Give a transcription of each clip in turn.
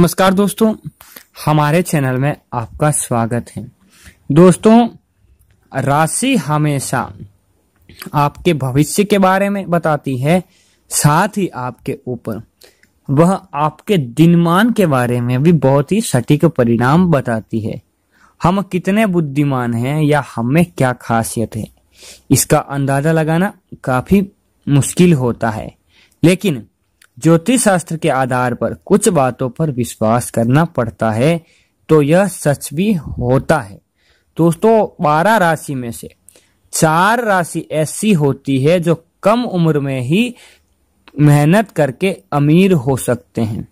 नमस्कार दोस्तों हमारे चैनल में आपका स्वागत है दोस्तों राशि हमेशा आपके भविष्य के बारे में बताती है साथ ही आपके ऊपर वह आपके दिनमान के बारे में भी बहुत ही सटीक परिणाम बताती है हम कितने बुद्धिमान हैं या हमें क्या खासियत है इसका अंदाजा लगाना काफी मुश्किल होता है लेकिन ज्योतिष शास्त्र के आधार पर कुछ बातों पर विश्वास करना पड़ता है तो यह सच भी होता है दोस्तों बारह राशि में से चार राशि ऐसी होती है जो कम उम्र में ही मेहनत करके अमीर हो सकते हैं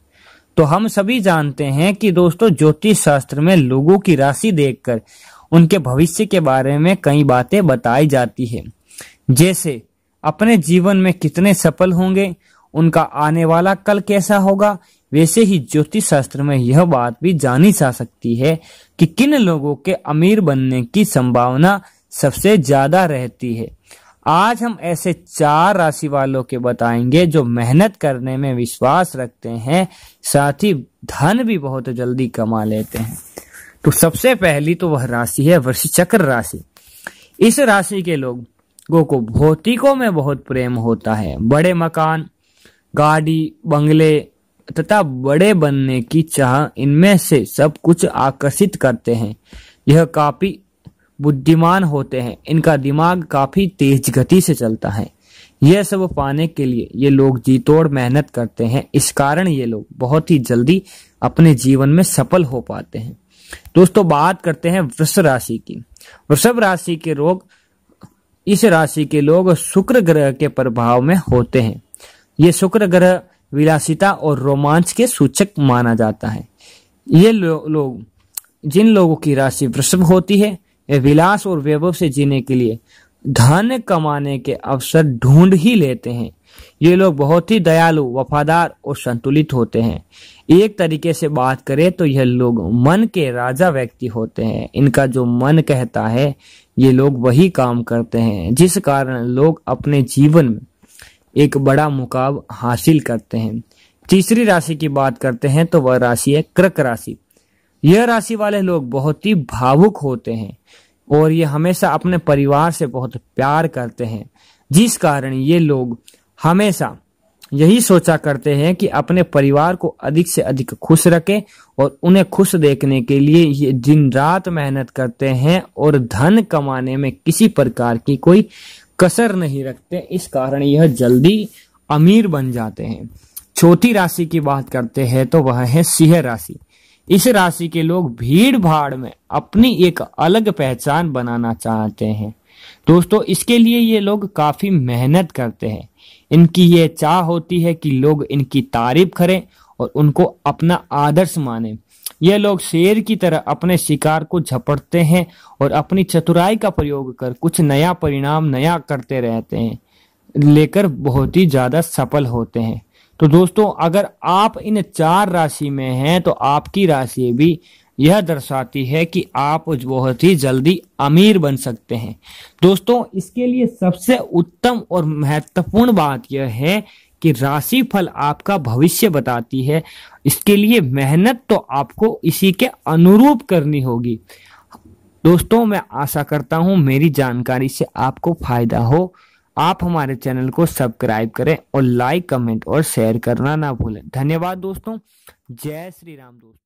तो हम सभी जानते हैं कि दोस्तों ज्योतिष शास्त्र में लोगों की राशि देखकर उनके भविष्य के बारे में कई बातें बताई जाती है जैसे अपने जीवन में कितने सफल होंगे उनका आने वाला कल कैसा होगा वैसे ही ज्योतिष शास्त्र में यह बात भी जानी जा सकती है कि किन लोगों के अमीर बनने की संभावना सबसे ज्यादा रहती है आज हम ऐसे चार राशि वालों के बताएंगे जो मेहनत करने में विश्वास रखते हैं साथ ही धन भी बहुत जल्दी कमा लेते हैं तो सबसे पहली तो वह राशि है चक्र राशि इस राशि के लोगों को भौतिकों में बहुत प्रेम होता है बड़े मकान गाड़ी बंगले तथा बड़े बनने की चाह इनमें से सब कुछ आकर्षित करते हैं यह काफी बुद्धिमान होते हैं इनका दिमाग काफी तेज गति से चलता है यह सब पाने के लिए ये लोग जी तोड़ मेहनत करते हैं इस कारण ये लोग बहुत ही जल्दी अपने जीवन में सफल हो पाते हैं दोस्तों बात करते हैं वृष राशि की वृषभ राशि के रोग इस राशि के लोग शुक्र ग्रह के प्रभाव में होते हैं ये शुक्र ग्रह विलासिता और रोमांच के सूचक माना जाता है ये लोग लो, जिन लोगों की राशि वृषभ होती है वे विलास और वैभव से जीने के लिए धन कमाने के अवसर ढूंढ ही लेते हैं ये लोग बहुत ही दयालु वफादार और संतुलित होते हैं एक तरीके से बात करें तो यह लोग मन के राजा व्यक्ति होते हैं इनका जो मन कहता है ये लोग वही काम करते हैं जिस कारण लोग अपने जीवन में एक बड़ा मुकाब हासिल करते हैं तीसरी राशि की बात करते हैं तो वह राशि है कृक राशि यह राशि वाले लोग बहुत ही भावुक होते हैं और ये हमेशा अपने परिवार से बहुत प्यार करते हैं जिस कारण ये लोग हमेशा यही सोचा करते हैं कि अपने परिवार को अधिक से अधिक खुश रखें और उन्हें खुश देखने के लिए ये दिन रात मेहनत करते हैं और धन कमाने में किसी प्रकार की कोई कसर नहीं रखते इस कारण यह जल्दी अमीर बन जाते हैं चौथी राशि की बात करते हैं तो वह है सिंह राशि इस राशि के लोग भीड़ भाड़ में अपनी एक अलग पहचान बनाना चाहते हैं दोस्तों इसके लिए ये लोग काफी मेहनत करते हैं इनकी ये चाह होती है कि लोग इनकी तारीफ करें और उनको अपना आदर्श माने ये लोग शेर की तरह अपने शिकार को झपटते हैं और अपनी चतुराई का प्रयोग कर कुछ नया परिणाम नया करते रहते हैं लेकर बहुत ही ज़्यादा सफल होते हैं तो दोस्तों अगर आप इन चार राशि में हैं तो आपकी राशि भी यह दर्शाती है कि आप बहुत ही जल्दी अमीर बन सकते हैं दोस्तों इसके लिए सबसे उत्तम और महत्वपूर्ण बात यह है कि राशि फल आपका भविष्य बताती है इसके लिए मेहनत तो आपको इसी के अनुरूप करनी होगी दोस्तों मैं आशा करता हूँ मेरी जानकारी से आपको फायदा हो आप हमारे चैनल को सब्सक्राइब करें और लाइक कमेंट और शेयर करना ना भूलें धन्यवाद दोस्तों जय श्री राम दोस्तों